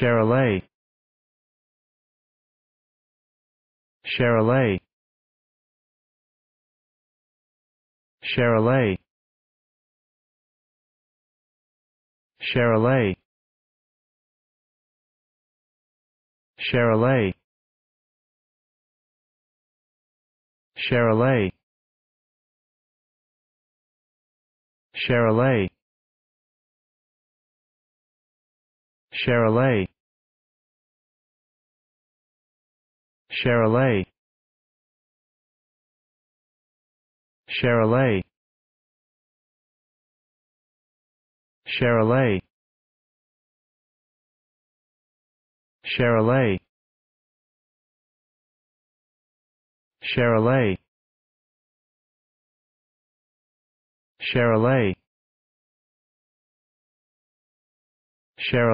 Charolais Charolais Charolais Charolais Charolais Charolais Charolais Charolais Charolais Charolais Charolais Charolais Charolais Charolais Charolais